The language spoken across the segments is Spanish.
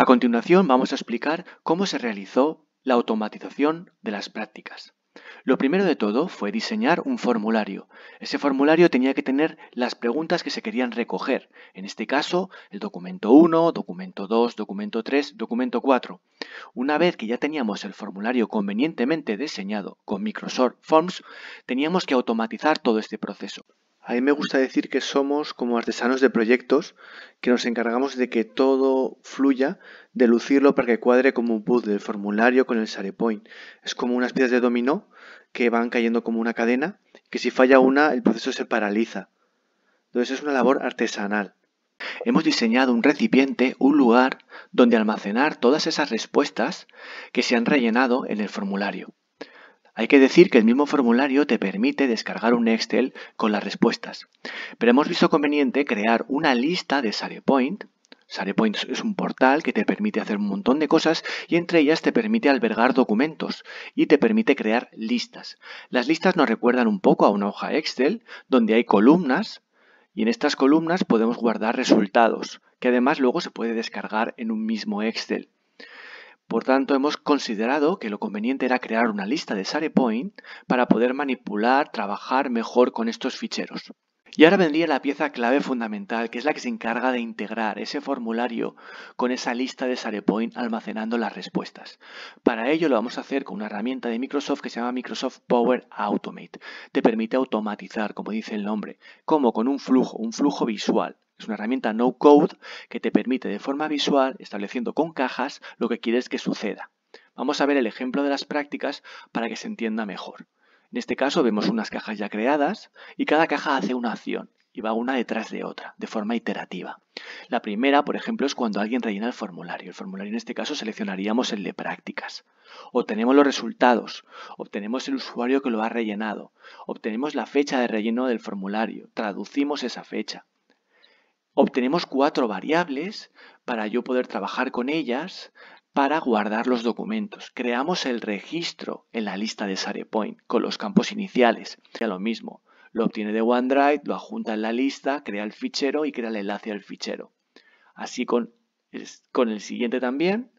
A continuación vamos a explicar cómo se realizó la automatización de las prácticas. Lo primero de todo fue diseñar un formulario. Ese formulario tenía que tener las preguntas que se querían recoger. En este caso, el documento 1, documento 2, documento 3, documento 4. Una vez que ya teníamos el formulario convenientemente diseñado con Microsoft Forms, teníamos que automatizar todo este proceso. A mí me gusta decir que somos como artesanos de proyectos que nos encargamos de que todo fluya, de lucirlo para que cuadre como un puzzle, el formulario con el SharePoint. Es como unas piezas de dominó que van cayendo como una cadena, que si falla una el proceso se paraliza. Entonces es una labor artesanal. Hemos diseñado un recipiente, un lugar donde almacenar todas esas respuestas que se han rellenado en el formulario. Hay que decir que el mismo formulario te permite descargar un Excel con las respuestas, pero hemos visto conveniente crear una lista de SarePoint. SarePoint es un portal que te permite hacer un montón de cosas y entre ellas te permite albergar documentos y te permite crear listas. Las listas nos recuerdan un poco a una hoja Excel donde hay columnas y en estas columnas podemos guardar resultados que además luego se puede descargar en un mismo Excel. Por tanto, hemos considerado que lo conveniente era crear una lista de SharePoint para poder manipular, trabajar mejor con estos ficheros. Y ahora vendría la pieza clave fundamental, que es la que se encarga de integrar ese formulario con esa lista de SharePoint almacenando las respuestas. Para ello lo vamos a hacer con una herramienta de Microsoft que se llama Microsoft Power Automate. Te permite automatizar, como dice el nombre, como con un flujo, un flujo visual, es una herramienta no code que te permite de forma visual, estableciendo con cajas, lo que quieres que suceda. Vamos a ver el ejemplo de las prácticas para que se entienda mejor. En este caso vemos unas cajas ya creadas y cada caja hace una acción y va una detrás de otra, de forma iterativa. La primera, por ejemplo, es cuando alguien rellena el formulario. El formulario en este caso seleccionaríamos el de prácticas. Obtenemos los resultados, obtenemos el usuario que lo ha rellenado, obtenemos la fecha de relleno del formulario, traducimos esa fecha, obtenemos cuatro variables para yo poder trabajar con ellas para guardar los documentos. Creamos el registro en la lista de SharePoint con los campos iniciales. sea lo mismo, lo obtiene de OneDrive, lo adjunta en la lista, crea el fichero y crea el enlace al fichero. Así con el siguiente también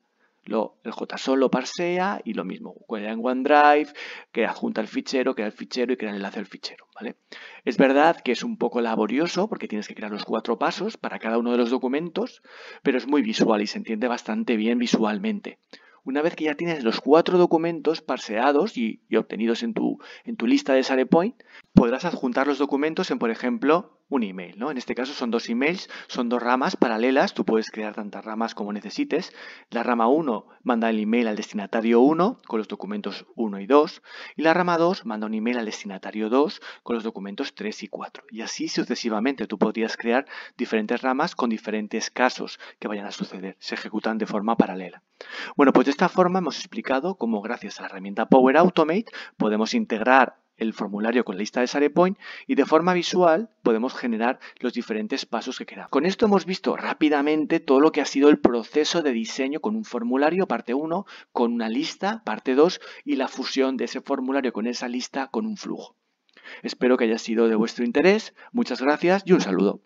el JSON lo parsea y lo mismo, crea en OneDrive, que adjunta el fichero, crea el fichero y crea el enlace al fichero. ¿vale? Es verdad que es un poco laborioso porque tienes que crear los cuatro pasos para cada uno de los documentos, pero es muy visual y se entiende bastante bien visualmente. Una vez que ya tienes los cuatro documentos parseados y, obtenidos en tu, en tu lista de SharePoint, podrás adjuntar los documentos en, por ejemplo, un email, ¿no? En este caso son dos emails, son dos ramas paralelas, tú puedes crear tantas ramas como necesites. La rama 1 manda el email al destinatario 1 con los documentos 1 y 2 y la rama 2 manda un email al destinatario 2 con los documentos 3 y 4. Y así sucesivamente tú podrías crear diferentes ramas con diferentes casos que vayan a suceder, se ejecutan de forma paralela. Bueno, pues de esta forma hemos explicado cómo gracias a la herramienta Power Automate podemos integrar el formulario con la lista de SharePoint y de forma visual podemos generar los diferentes pasos que queramos. Con esto hemos visto rápidamente todo lo que ha sido el proceso de diseño con un formulario, parte 1, con una lista, parte 2, y la fusión de ese formulario con esa lista con un flujo. Espero que haya sido de vuestro interés, muchas gracias y un saludo.